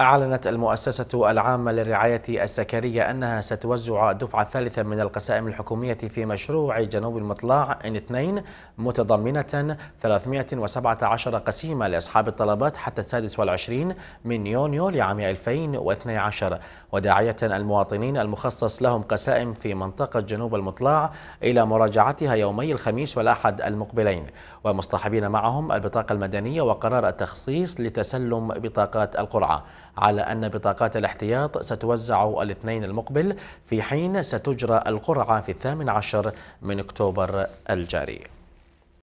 أعلنت المؤسسة العامة للرعاية السكرية أنها ستوزع الدفعة الثالثة من القسائم الحكومية في مشروع جنوب المطلع إن 2 متضمنة 317 قسيمة لأصحاب الطلبات حتى 26 من يونيو لعام 2012 وداعية المواطنين المخصص لهم قسائم في منطقة جنوب المطلع إلى مراجعتها يومي الخميس والأحد المقبلين ومصطحبين معهم البطاقة المدنية وقرار التخصيص لتسلم بطاقات القرعة على أن بطاقات الاحتياط ستوزع الاثنين المقبل في حين ستجرى القرعة في الثامن عشر من أكتوبر الجاري